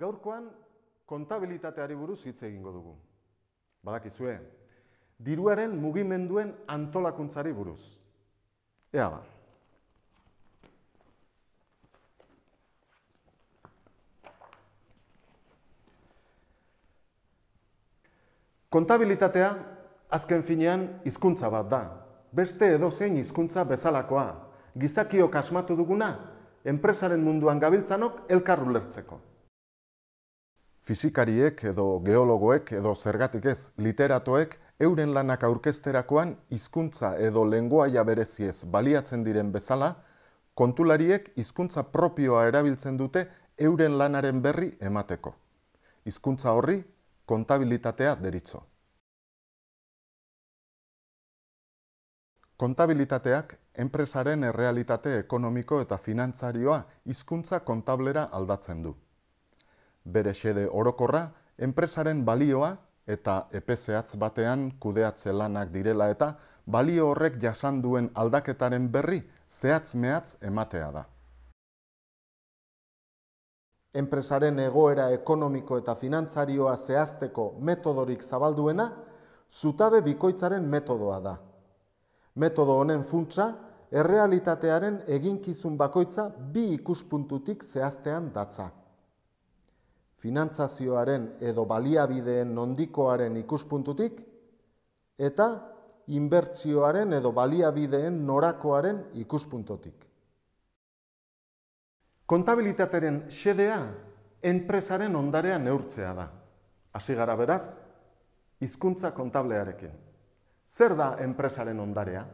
gaurkoan kontabilitateari buruz hitz egingo dugu. Badakizue, diruaren mugimenduen antolakuntzari buruz. Ea ba. Kontabilitatea azken finean hizkuntza bat da. Beste edo zein hizkuntza bezalakoa. Gizakiok asmatu duguna, enpresaren munduan gabiltzanok elkarru lertzeko fizikariek edo geologoek edo zergatik ez literatoek euren lanak aurkezterakoan hizkuntza edo lengoaia bereziez baliatzen diren bezala, kontulariek hizkuntza propioa erabiltzen dute euren lanaren berri emateko. Hizkuntza horri kontabilitatea deritzo. Kontabilitateak enpresaren errealitate ekonomiko eta finantzarioa hizkuntza kontablera aldatzen du bere xede orokorra, enpresaren balioa eta epezehatz batean kudeatze lanak direla eta balio horrek jasan duen aldaketaren berri zehatz mehatz ematea da. Enpresaren egoera ekonomiko eta finantzarioa zehazteko metodorik zabalduena, zutabe bikoitzaren metodoa da. Metodo honen funtsa, errealitatearen eginkizun bakoitza bi ikuspuntutik zehaztean datzak finantzazioaren edo baliabideen nondikoaren ikuspuntutik eta inbertzioaren edo baliabideen norakoaren ikuspuntutik. Kontabilitateren xedea enpresaren ondarea neurtzea da. Hasi gara beraz, hizkuntza kontablearekin. Zer da enpresaren ondarea?